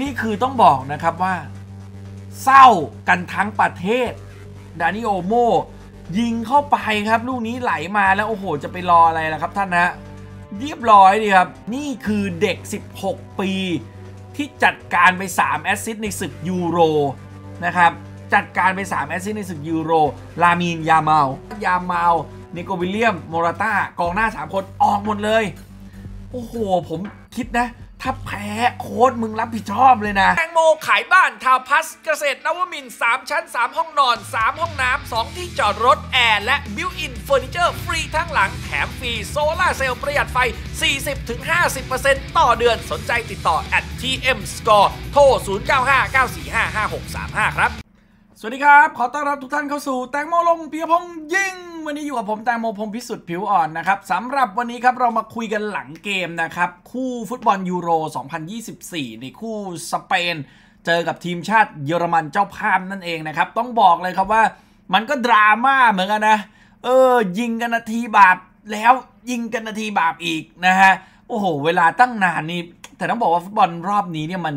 นี่คือต้องบอกนะครับว่าเศร้ากันทั้งประเทศดานิโอโมยิงเข้าไปครับ ลูกนี้ไหลมาแล้ว โอ้โห จะไปรออะไรล่ะครับท่านนะเรียบร้อยดีครับ นี่คือเด็ก 16 ปี ที่จัดการไป 3 แอสซิสในศึกยูโรนะครับจัดการไป 3 แอสซิสในศึกยูโร ลามีนยาเมายาเมานิโกวิลเลียมโมราต้ากองหน้า 3 คนออกหมดเลย โอ้โหผมคิดนะถ้าแพ้โค้ดมึงรับผิดชอบเลยนะ แตงโมขายบ้านทาวพัสเกษตรนวมิน3ชั้น 3 ห้องนอน3ห้องน้ำ2ที่จอดรถแอร์และบิวอินเฟอร์นิเจอร์ฟรีทั้งหลังแถมฟรีโซลาเซลล์ประหยัดไฟ40-50%ต่อเดือนสนใจติดต่อ at tm score โทร0959455635ครับ สวัสดีครับ ขอต้อนรับทุกท่านเข้าสู่ แตงโมลงเปียพงยิ่งวันนี้อยู่กับผมแตงโมพงพิสุทธิ์ผิวอ่อนนะครับสำหรับวันนี้ครับ เรามาคุยกันหลังเกมนะครับคู่ฟุตบอลยูโร 2024 ในคู่สเปน เจอกับทีมชาติเยอรมันเจ้าภาพนั่นเองนะครับต้องบอกเลยครับว่ามันก็ดราม่าเหมือนกันนะเออยิงกันนาทีบาปแล้วยิงกันนาทีบาปอีกนะฮะโอ้โหเวลาตั้งนานนี่แต่ต้องบอกว่าฟุตบอลรอบนี้เนี่ยมัน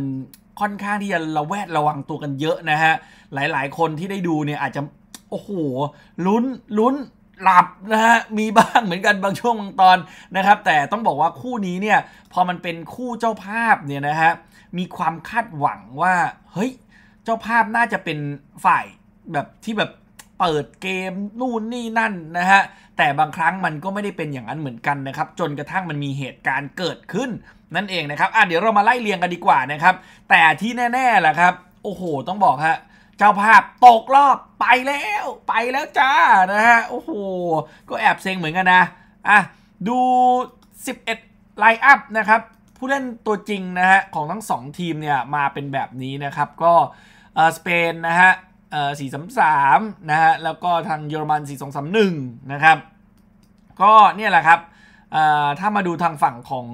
ค่อนข้างที่จะระแวดระวังตัวกันเยอะนะฮะหลายๆ คนที่ได้ดูเนี่ยอาจจะโอ้โหลุ้นลุ้นหลับนะฮะมีบ้างเหมือนกันบางช่วง บางตอนนะครับ แต่ต้องบอกว่าคู่นี้เนี่ยพอมันเป็นคู่เจ้าภาพเนี่ยนะฮะมีความคาดหวังว่า เฮ้ย เจ้าภาพน่าจะเป็นฝ่ายแบบที่แบบเปิดเกมนู่นนี่นั่นนะฮะแต่บางครั้งมันก็ไม่ได้เป็นอย่างนั้นเหมือนกันนะครับ จนกระทั่งมันมีเหตุการณ์เกิดขึ้นนั่นเองนะครับอ่ะเดี๋ยวเรามาไล่เรียงกันดีกว่านะครับ แต่ที่แน่ๆแหละครับโอ้โห ต้องบอกฮะเจ้าภาพ ตกรอบไปแล้วไปแล้วจ้านะฮะโอ้โหก็แอบเซ็งเหมือนกันนะอ่ะดู 11 ไลน์อัพนะครับผู้เล่นตัวจริงนะฮะของทั้ง 2 ทีมเนี่ยมาเป็นแบบนี้นะครับ ก็สเปนนะฮะสี่สามสามนะฮะแล้วก็ทางเยอรมัน 4 2 3 1 นะครับ ก็เนี่ยแหละครับถ้ามาดูทางฝั่งของ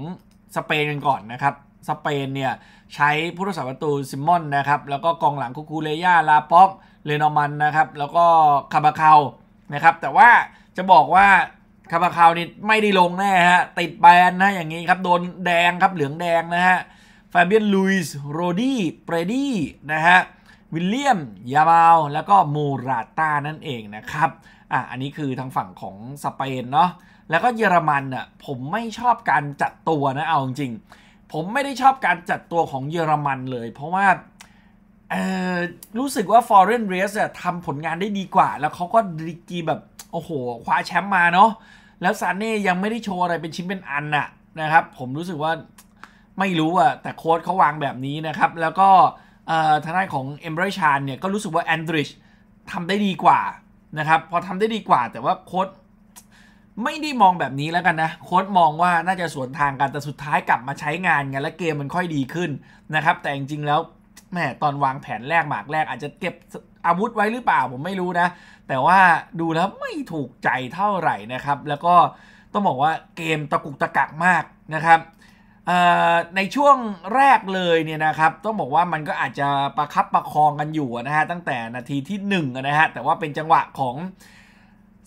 สเปนกันก่อนนะครับสเปนเนี่ย ใช้ผู้รักษาประตูซิมอนนะครับแล้วก็กองหลังคูคูเลย่าลาป็อกเลนอมันนะครับแล้วก็คาบาคาวนะครับ แต่ว่าจะบอกว่าคาบาคาวนี่ไม่ได้ลงแน่ฮะติดแบนนะอย่างนี้ครับ โดนแดงครับ เหลืองแดงนะฮะฟาเบียนลุยส์โรดี้เปรดี้นะฮะวิลเลียมยาบาลแล้วก็มูราต้านั่นเองนะครับอ่ะอันนี้คือทางฝั่งของสเปนเนาะแล้วก็เยอรมันอ่ะผมไม่ชอบการจัดตัวนะเอาจริงผมไม่ได้ชอบการจัดตัวของเยอรมันเลย เพราะว่ารู้สึกว่า Foreign Race ทำผลงานได้ดีกว่า แล้วเขาก็ดีกีแบบ โอ้โหคว้าแชมป์มาเนาะ แล้วซานเน่ยังไม่ได้โชว์อะไรเป็นชิ้นเป็นอันอะนะครับ ผมรู้สึกว่าไม่รู้อะแต่โค้ดเขาวางแบบนี้นะครับ แล้วก็ทางด้านของเอมเบรชานเนี่ยก็รู้สึกว่าแอนดริชทำได้ดีกว่า นะครับ พอทำได้ดีกว่าแต่ว่าโค้ดไม่ได้มองแบบนี้แล้วกันนะโค้ดมองว่าน่าจะสวนทางกันแต่สุดท้ายกลับมาใช้งานไงและเกมมันค่อยดีขึ้นนะครับแต่จริงๆแล้วแม่ตอนวางแผนแรกหมากแรกอาจจะเก็บอาวุธไว้หรือเปล่าผมไม่รู้นะแต่ว่าดูแล้วไม่ถูกใจเท่าไหร่นะครับ แล้วก็ต้องบอกว่าเกมตะกุกตะกักมากนะครับในช่วงแรกเลยเนี่ยนะครับ ต้องบอกว่ามันก็อาจจะประคับประคองกันอยู่นะฮะตั้งแต่นาทีที่1นะฮะแต่ว่าเป็นจังหวะของ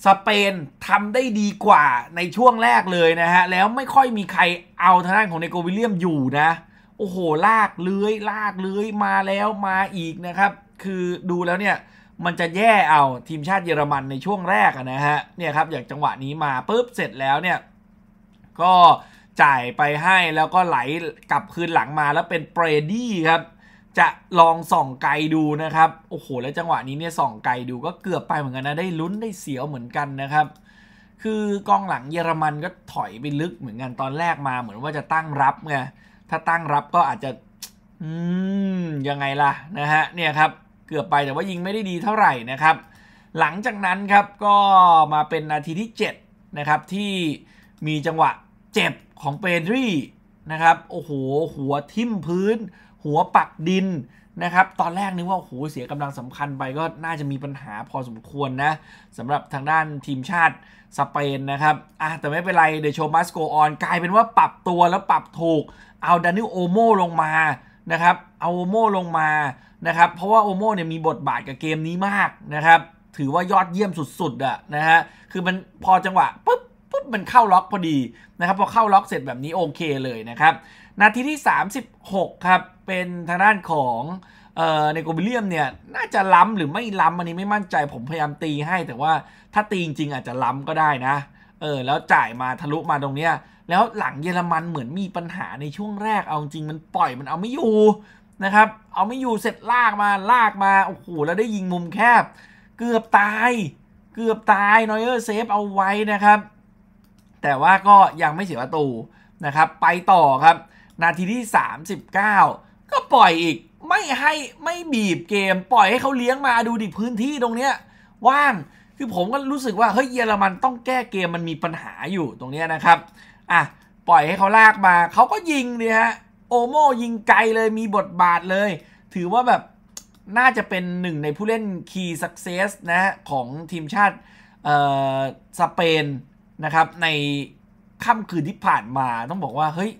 สเปนทำได้ดีกว่าในช่วงแรกเลยนะฮะ แล้วไม่ค่อยมีใครเอาทางด้านของเนโกวิลเลียมอยู่นะ โอ้โห ลากเลื้อยลากเลื้อยมาแล้วมาอีกนะครับ คือดูแล้วเนี่ยมันจะแย่ เอาทีมชาติเยอรมันในช่วงแรกนะฮะเนี่ยครับอย่างจังหวะนี้มาปุ๊บเสร็จแล้วเนี่ย ก็จ่ายไปให้แล้วก็ไหลกลับคืนหลังมาแล้วเป็นเปรดี้ครับจะลองส่องไกลดูนะครับโอ้โหแล้วจังหวะนี้เนี่ยส่องไกลดูก็เกือบไปเหมือนกันนะได้ลุ้นได้เสียวเหมือนกันนะครับ คือกองหลังเยอรมันก็ถอยไปลึกเหมือนกันตอนแรกมาเหมือนว่าจะตั้งรับไงถ้าตั้งรับก็อาจจะอืมยังไงล่ะนะฮะเนี่ยครับเกือบไปแต่ว่ายิงไม่ได้ดีเท่าไหร่นะครับ หลังจากนั้นครับก็มาเป็นนาทีที่7นะครับที่มีจังหวะเจ็บของเปดรี่นะครับ โอ้โหหัวทิ่มพื้นหัวปักดินนะครับตอนแรกนึกว่าโอ้โหเสียกำลังสำคัญไปก็น่าจะมีปัญหาพอสมควรนะสำหรับทางด้านทีมชาติสเปนนะครับอ่ะแต่ไม่เป็นไรเดโชมาสโกออนกลายเป็นว่าปรับตัวแล้วปรับถูก เอาดานิโอโมลงมานะครับ เอาโอโมลงมานะครับ เพราะว่าโอโมเนี่ยมีบทบาทกับเกมนี้มากนะครับ ถือว่ายอดเยี่ยมสุดๆอะนะฮะคือมันพอจังหวะปุ๊บ๊บมันเข้าล็อกพอดีนะครับพอเข้าล็อกเสร็จแบบนี้โอเคเลยนะครับนาทีที่ 36 ครับ เป็นทางด้านของ เอ่อในโกบิเลียมเนี่ยน่าจะล้ำหรือไม่ล้ำอันนี้ไม่มั่นใจผมพยายามตีให้แต่ว่าถ้าตีจริงๆอาจจะล้ำก็ได้นะเออแล้วจ่ายมาทะลุมาตรงเนี้ย แล้วหลังเยอรมันเหมือนมีปัญหาในช่วงแรกเอาจริงมันปล่อยมันเอาไม่อยู่นะครับ เอาไม่อยู่เสร็จลากมาลากมาโอ้โหแล้วได้ยิงมุมแคบ เกือบตาย เกือบตายนอยเออร์เซฟเอาไว้นะครับแต่ว่าก็ยังไม่เสียประตูนะครับไปต่อครับ นาทีที่ 39 ก็ปล่อยอีกไม่ให้ไม่บีบเกม ปล่อยให้เขาเลี้ยงมาดูดิพื้นที่ตรงเนี้ยว่างคือผมก็รู้สึกว่าเฮ้ยเยอรมันต้องแก้เกมมันมีปัญหาอยู่ตรงเนี้ยนะครับอ่ะปล่อยให้เขาลากมาเขาก็ยิงเลยฮะโอโมยิงไกลเลยมีบทบาทเลย ถือว่าแบบน่าจะเป็นหนึ่งในผู้เล่นคีย์สักเซสนะของทีมชาติสเปนนะครับในค่ำคืนที่ผ่านมาต้องบอกว่า เฮ้ย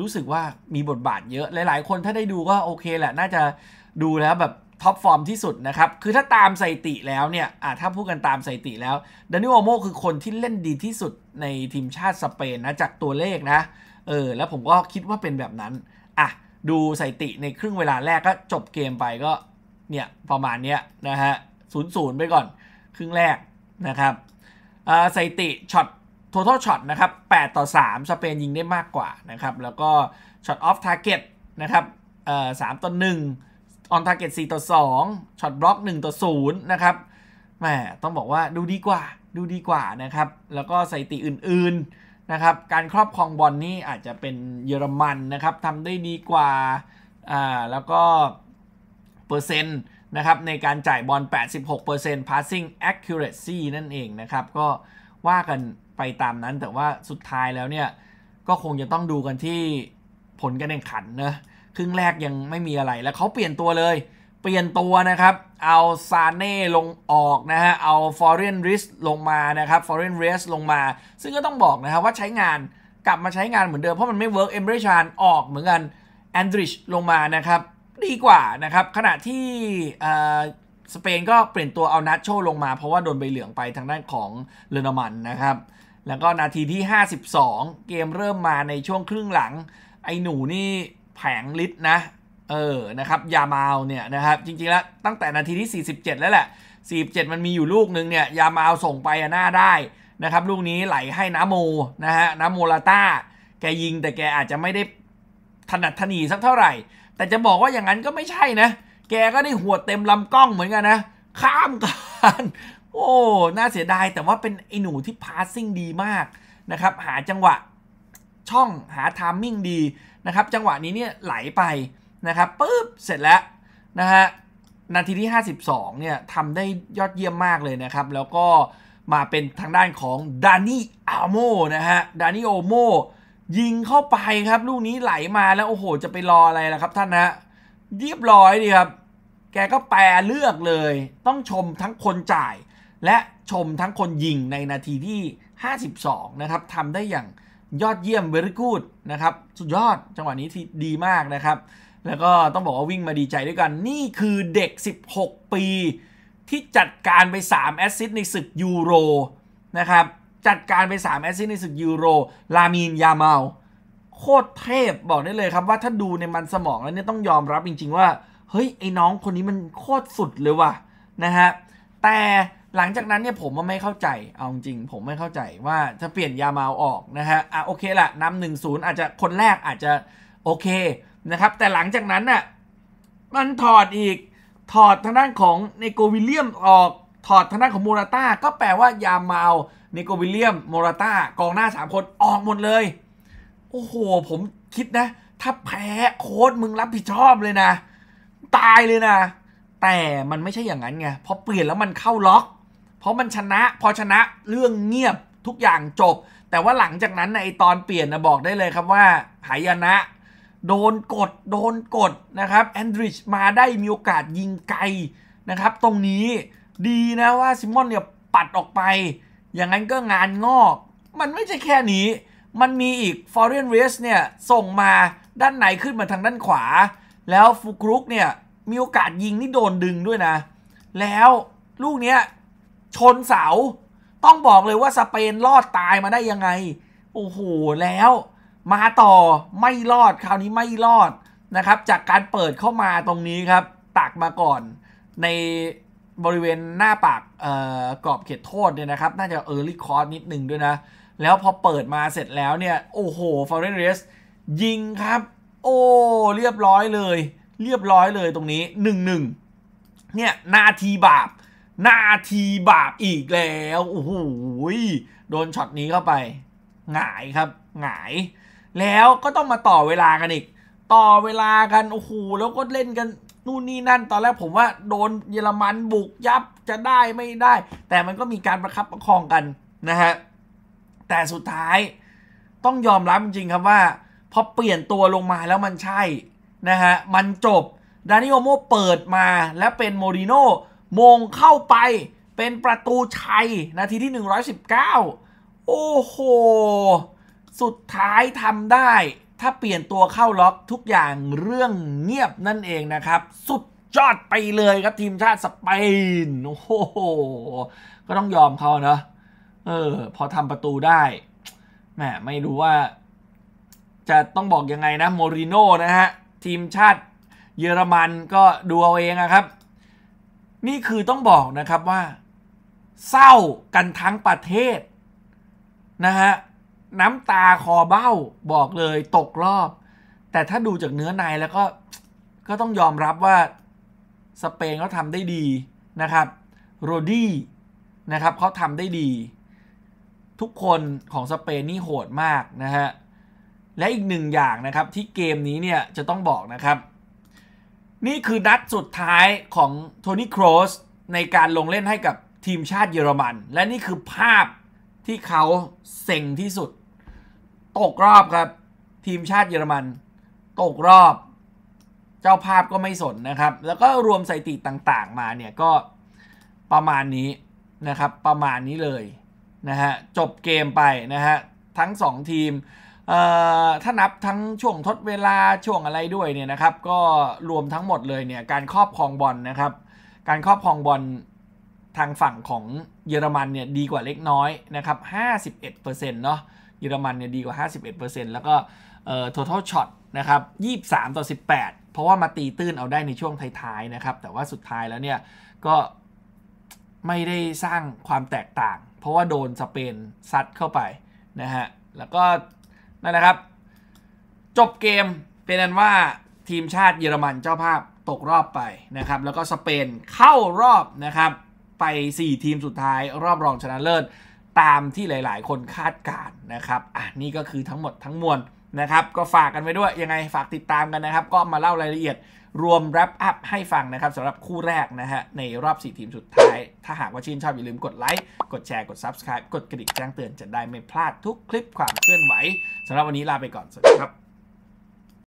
รู้สึกว่ามีบทบาทเยอะหลายๆคนถ้าได้ดูก็โอเคแหละ น่าจะดูแล้วแบบท็อปฟอร์มที่สุดนะครับ คือถ้าตามสถิติแล้วเนี่ยถ้าพูดกันตามสถิติแล้วดานิโอโมคือคนที่เล่นดีที่สุดในทีมชาติสเปนนะจากตัวเลขนะ เออแล้วผมก็คิดว่าเป็นแบบนั้น อ่ะดูสถิติในครึ่งเวลาแรกก็จบเกมไปก็เนี่ยประมาณเนี้ยนะฮะศูนย์ศูนย์ไปก่อนครึ่งแรกนะครับสถิติช็อต total shot นะครับ 8 ต่อ 3 สเปนยิงได้มากกว่านะครับ แล้วก็ shot off target นะครับเอ่อ3ต่อ 1 on target 4 ต่อ2 shot block 1 ต่อ 0 นะครับ แหมต้องบอกว่าดูดีกว่า ดูดีกว่านะครับ แล้วก็สถิติอื่นๆนะครับ การครอบครองบอลนนี่อาจจะเป็นเยอรมันนะครับทำได้ดีกว่า อ่าแล้วก็ เปอร์เซ็นต์นะครับในการจ่ายบอล86% passing accuracy นั่นเองนะครับก็ว่ากันไปตามนั้นแต่ว่าสุดท้ายแล้วเนี่ย ก็คงจะต้องดูกันที่ผลการแข่งขันนะ ครึ่งแรกยังไม่มีอะไรแล้วเขาเปลี่ยนตัวเลย เปลี่ยนตัวนะครับ เอาซาเน่ลงออกนะฮะ เอาฟอร์เรนริสลงมานะครับฟอร์เรนริสลงมา ซึ่งก็ต้องบอกนะครับว่าใช้งานกลับมาใช้งานเหมือนเดิมเพราะมันไม่เวิร์กเอมเบรชานออกเหมือนกันแอนดริชลงมานะครับ ดีกว่านะครับ ขณะที่สเปนก็เปลี่ยนตัวเอานัทโชลงมา เพราะว่าโดนใบเหลืองไปทางด้านของเลนอมันนะครับแล้วก็นาทีที่ 52 เกมเริ่มมาในช่วงครึ่งหลังไอ้หนูนี่แผงลิตนะเออนะครับ ยามาวเนี่ยนะครับ จริงๆแล้ว ตั้งแต่นาทีที่ 47 แล้วแหละ 47 มันมีอยู่ลูกนึงเนี่ย ยามาวส่งไปหน้าได้นะครับลูกนี้ไหลให้น้าโมนะฮะน้าโม ลาตาแกยิงแต่แกอาจจะไม่ได้ถนัดถนีสักเท่าไหร่ แต่จะบอกว่าอย่างนั้นก็ไม่ใช่นะ แกก็ได้หัวเต็มลำกล้องเหมือนกันนะ ข้ามกันโอ้ น่าเสียดาย แต่ว่าเป็นไอหนูที่พาสซิ่งดีมากนะครับ หาจังหวะช่องหาทามมิ่งดีนะครับ จังหวะนี้เนี่ยไหลไปนะครับปุ๊บ เสร็จแล้วนะฮะ นาทีที่ 52เนี่ยทำได้ยอดเยี่ยมมากเลยนะครับ แล้วก็มาเป็นทางด้านของดานี่อาโมนะฮะ ดานี่โอโมยิงเข้าไปครับลูกนี้ไหลมาแล้วโอ้โห จะไปรออะไรล่ะครับท่านนะเรียบร้อยดีครับ แกก็แปลเลือกเลย ต้องชมทั้งคนจ่ายและ ชมทั้งคนยิงในนาทีที่ 52 นะ ครับทำได้อย่างยอดเยี่ยมเวริกูดนะ ครับ สุดยอดจังหวะนี้ที่ดีมากนะครับ แล้วก็ต้องบอก ว่า วิ่งมาดีใจด้วยกันนี่คือเด็ก 16 ปี ที่จัดการไป 3 แอสซิสต์ใน ศึก ยูโร นะ ครับ จัดการไป 3 แอสซิสต์ใน ศึก ยูโร ลามีนยาเมาโคตรเทพบอกได้เลยครับว่าถ้าดูในมันสมองแล้วเนี่ยต้องยอมรับจริงๆ ว่า เฮ้ยไอ้น้องคนนี้มันโคตรสุดเลยว่ะนะฮะแต่หลังจากนั้นเนี่ยผมไม่เข้าใจ เอาจริงผมไม่เข้าใจว่าจะเปลี่ยนยาเมาออกนะฮะ อ่ะโอเคละนำหนึ่งศูนย์อาจจะคนแรกอาจจะโอเคนะครับ แต่หลังจากนั้นน่ะมันถอดอีก ถอดทางด้านของเนโกวิลเลียมออก ถอดทางด้านของโมราต้าก็แปลว่ายาเมาเนโกวิลเลียม โมราต้ากองหน้าสามคน ออกหมดเลย โอ้โห ผมคิดนะ ถ้าแพ้โค้ดมึงรับผิดชอบเลยนะ ตายเลยนะ แต่มันไม่ใช่อย่างนั้นไงพอเปลี่ยนแล้วมันเข้าล็อกราะมันชนะพอชนะเรื่องเงียบทุกอย่างจบ แต่ว่าหลังจากนั้นในตอนเปลี่ยนนะบอกได้เลยครับว่าหายนะโดนกด โดนกดนะครับ แอนดริชมาได้มีโอกาสยิงไกลนะครับ ตรงนี้ดีนะว่าซิมอนเนี่ยปัดออกไปอย่างนั้นก็งานงอก มันไม่ใช่แค่นี้ มันมีอีกฟอร์เรนเรสเนี่ย ส่งมาด้านไหนขึ้นมาทางด้านขวา แล้วฟูกรุกเนี่ยมีโอกาสยิงนี่โดนดึงด้วยนะ แล้วลูกเนี้ยชนเสา ต้องบอกเลยว่าสเปนรอดตายมาได้ยังไง โอ้โห แล้ว มาต่อไม่รอดคราวนี้ไม่รอดนะครับจากการเปิดเข้ามาตรงนี้ครับ ตักมาก่อนในบริเวณหน้าปากกรอบเขตโทษเนี่ยนะครับ น่าจะเออร์ลี่คอร์สนิดหนึ่งด้วยนะ แล้วพอเปิดมาเสร็จแล้วเนี่ย โอ้โหฟอร์เรนสยิงครับ โอ้ เรียบร้อยเลย เรียบร้อยเลยตรงนี้หนึ่งหนึ่งเนี่ยนาทีบาปนาทีบาปอีกแล้วโอ้โหโดนช็อตนี้เข้าไปหงายครับหงาย แล้วก็ต้องมาต่อเวลากันอีก ต่อเวลากันโอ้โหแล้วก็เล่นกันนู่นนี่นั่นตอนแรกผมว่าโดนเยอรมันบุกยับจะได้ไม่ได้ แต่มันก็มีการประคับประคองกันนะฮะแต่สุดท้ายต้องยอมรับจริงครับว่าพอเปลี่ยนตัวลงมาแล้วมันใช่นะฮะมันจบดานิโอโมเปิดมาและเป็นโมริโนมงเข้าไปเป็นประตูชัย นาทีที่ 119 โอ้โห สุดท้ายทำได้ ถ้าเปลี่ยนตัวเข้าล็อกทุกอย่างเรื่องเงียบนั่นเองนะครับ สุดยอดไปเลยครับทีมชาติสเปนโอ้โห ก็ต้องยอมเขาเนะ เออ พอทำประตูได้แมมไม่รู้ว่าจะต้องบอกยังไงนะโมริโน่นะฮะ ทีมชาติเยอรมันก็ดูเอาเองนะครับนี่คือต้องบอกนะครับว่า เศร้ากันทั้งประเทศนะฮะน้ำตาคอเบ้าบอกเลยตกรอบ แต่ถ้าดูจากเนื้อในแล้วก็ก็ต้องยอมรับว่าสเปนเขาทำได้ดีนะครับ โรดี้นะครับเขาทำได้ดี ทุกคนของสเปนนี่โหดมากนะฮะและอีกหนึ่งอย่างนะครับ ที่เกมนี้เนี่ยจะต้องบอกนะครับนี่คือนัดสุดท้ายของโทนี่โครสในการลงเล่นให้กับทีมชาติเยอรมันและนี่คือภาพที่เขาเซ็งที่สุดตกรอบครับทีมชาติเยอรมันตกรอบเจ้าภาพก็ไม่สนนะครับแล้วก็รวมสถิติต่างๆมาเนี่ยก็ประมาณนี้นะครับประมาณนี้เลยนะฮะจบเกมไปนะฮะทั้ง 2 ทีมถ้านับทั้งช่วงทดเวลาช่วงอะไรด้วยเนี่ยนะครับก็รวมทั้งหมดเลยเนี่ยการครอบครองบอลนะครับการครอบครองบอลทางฝั่งของเยอรมันเนี่ยดีกว่าเล็กน้อยนะครับ51%เนาะเยอรมันเนี่ยดีกว่า 51%แล้วก็เอ่อ total shot นะครับ23ต่อ18 เพราะว่ามาตีตื้นเอาได้ในช่วงท้ายๆนะครับแต่ว่าสุดท้ายแล้วเนี่ยก็ไม่ได้สร้างความแตกต่างเพราะว่าโดนสเปนซัดเข้าไปนะฮะแล้วก็นั่นนะครับจบเกมเป็นอันว่าทีมชาติเยอรมันเจ้าภาพตกรอบไปนะครับแล้วก็สเปนเข้ารอบนะครับไป 4 ทีมสุดท้ายรอบรองชนะเลิศ ตามที่หลายๆคนคาดการนะครับอ่ะนี่ก็คือทั้งหมดทั้งมวลนะครับก็ฝากกันไว้ด้วยยังไงฝากติดตามกันนะครับ ก็มาเล่ารายละเอียดรวมแรปอัพให้ฟังนะครับสำหรับคู่แรกนะฮะ ในรอบ 4 ทีมสุดท้าย ถ้าหากว่าชื่นชอบ อย่าลืมกดไลค์กดแชร์กด Subscribe กดกระดิ่งแจ้งเตือนจะได้ไม่พลาดทุกคลิปความเคลื่อนไหวสำหรับวันนี้ลาไปก่อน สวัสดีครับ